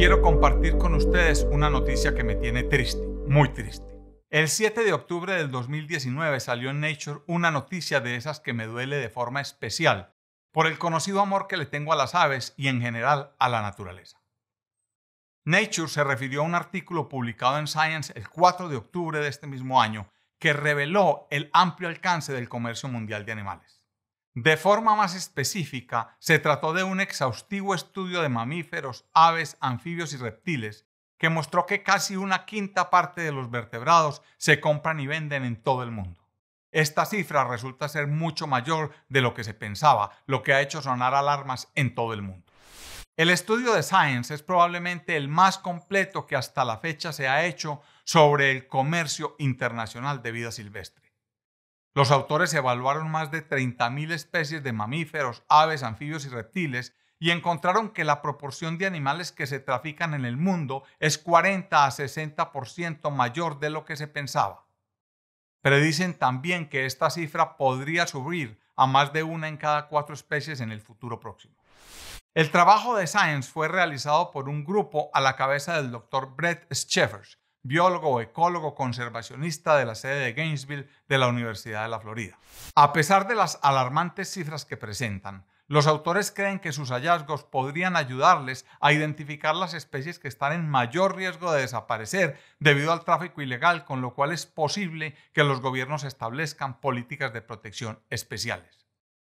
quiero compartir con ustedes una noticia que me tiene triste, muy triste. El 7 de octubre del 2019 salió en Nature una noticia de esas que me duele de forma especial, por el conocido amor que le tengo a las aves y en general a la naturaleza. Nature se refirió a un artículo publicado en Science el 4 de octubre de este mismo año que reveló el amplio alcance del comercio mundial de animales. De forma más específica, se trató de un exhaustivo estudio de mamíferos, aves, anfibios y reptiles, que mostró que casi una quinta parte de los vertebrados se compran y venden en todo el mundo. Esta cifra resulta ser mucho mayor de lo que se pensaba, lo que ha hecho sonar alarmas en todo el mundo. El estudio de Science es probablemente el más completo que hasta la fecha se ha hecho sobre el comercio internacional de vida silvestre. Los autores evaluaron más de 30.000 especies de mamíferos, aves, anfibios y reptiles y encontraron que la proporción de animales que se trafican en el mundo es 40 a 60% mayor de lo que se pensaba. Predicen también que esta cifra podría subir a más de una en cada cuatro especies en el futuro próximo. El trabajo de Science fue realizado por un grupo a la cabeza del doctor Brett Scheffers, biólogo, o ecólogo, conservacionista de la sede de Gainesville de la Universidad de la Florida. A pesar de las alarmantes cifras que presentan, los autores creen que sus hallazgos podrían ayudarles a identificar las especies que están en mayor riesgo de desaparecer debido al tráfico ilegal, con lo cual es posible que los gobiernos establezcan políticas de protección especiales.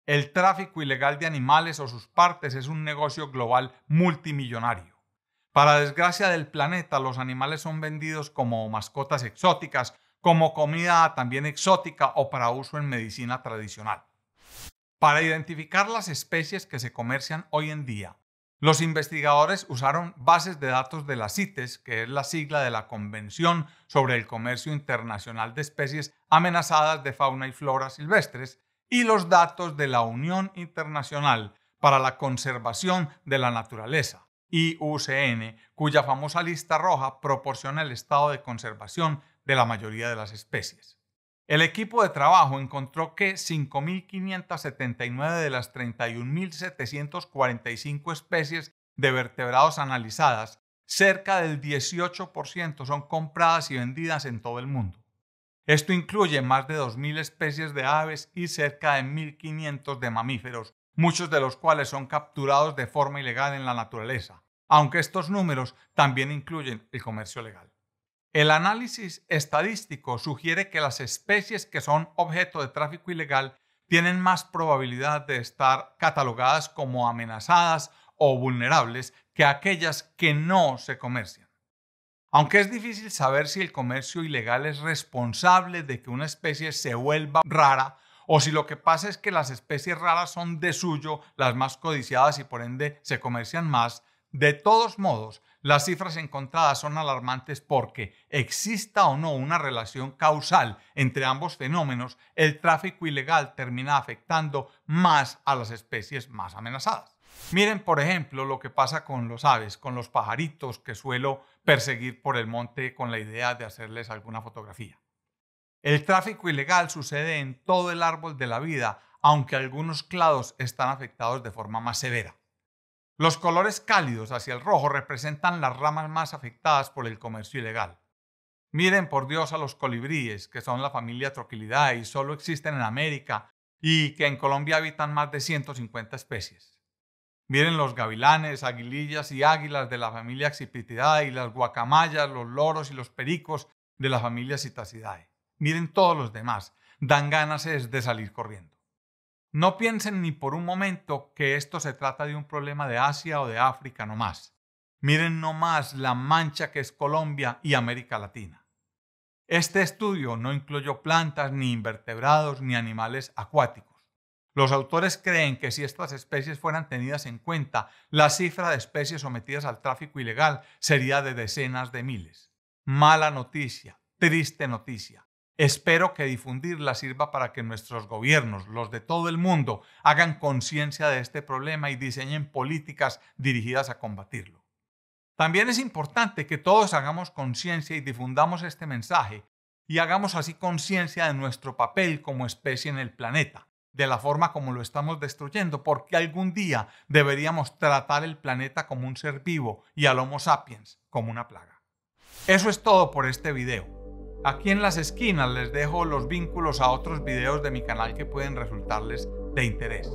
El tráfico ilegal de animales o sus partes es un negocio global multimillonario para desgracia del planeta, los animales son vendidos como mascotas exóticas, como comida también exótica o para uso en medicina tradicional. Para identificar las especies que se comercian hoy en día, los investigadores usaron bases de datos de la CITES, que es la sigla de la Convención sobre el Comercio Internacional de Especies Amenazadas de Fauna y Flora Silvestres, y los datos de la Unión Internacional para la Conservación de la Naturaleza, IUCN, cuya famosa lista roja proporciona el estado de conservación de la mayoría de las especies. El equipo de trabajo encontró que 5.579 de las 31.745 especies de vertebrados analizadas, cerca del 18% son compradas y vendidas en todo el mundo. Esto incluye más de 2.000 especies de aves y cerca de 1.500 de mamíferos, muchos de los cuales son capturados de forma ilegal en la naturaleza, aunque estos números también incluyen el comercio legal. El análisis estadístico sugiere que las especies que son objeto de tráfico ilegal tienen más probabilidad de estar catalogadas como amenazadas o vulnerables que aquellas que no se comercian. Aunque es difícil saber si el comercio ilegal es responsable de que una especie se vuelva rara o si lo que pasa es que las especies raras son de suyo las más codiciadas y por ende se comercian más, de todos modos, las cifras encontradas son alarmantes porque, exista o no una relación causal entre ambos fenómenos, el tráfico ilegal termina afectando más a las especies más amenazadas. Miren, por ejemplo, lo que pasa con los aves, con los pajaritos que suelo perseguir por el monte con la idea de hacerles alguna fotografía. El tráfico ilegal sucede en todo el árbol de la vida, aunque algunos clados están afectados de forma más severa. Los colores cálidos hacia el rojo representan las ramas más afectadas por el comercio ilegal. Miren por Dios a los colibríes, que son la familia Troquilidae y solo existen en América y que en Colombia habitan más de 150 especies. Miren los gavilanes, aguilillas y águilas de la familia Accipitridae y las guacamayas, los loros y los pericos de la familia Citacidae miren todos los demás, dan ganas de salir corriendo. No piensen ni por un momento que esto se trata de un problema de Asia o de África nomás. Miren nomás la mancha que es Colombia y América Latina. Este estudio no incluyó plantas, ni invertebrados, ni animales acuáticos. Los autores creen que si estas especies fueran tenidas en cuenta, la cifra de especies sometidas al tráfico ilegal sería de decenas de miles. Mala noticia, triste noticia. Espero que difundirla sirva para que nuestros gobiernos, los de todo el mundo, hagan conciencia de este problema y diseñen políticas dirigidas a combatirlo. También es importante que todos hagamos conciencia y difundamos este mensaje y hagamos así conciencia de nuestro papel como especie en el planeta, de la forma como lo estamos destruyendo, porque algún día deberíamos tratar el planeta como un ser vivo y al Homo sapiens como una plaga. Eso es todo por este video. Aquí en las esquinas les dejo los vínculos a otros videos de mi canal que pueden resultarles de interés.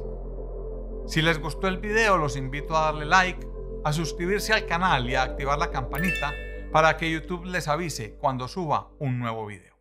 Si les gustó el video, los invito a darle like, a suscribirse al canal y a activar la campanita para que YouTube les avise cuando suba un nuevo video.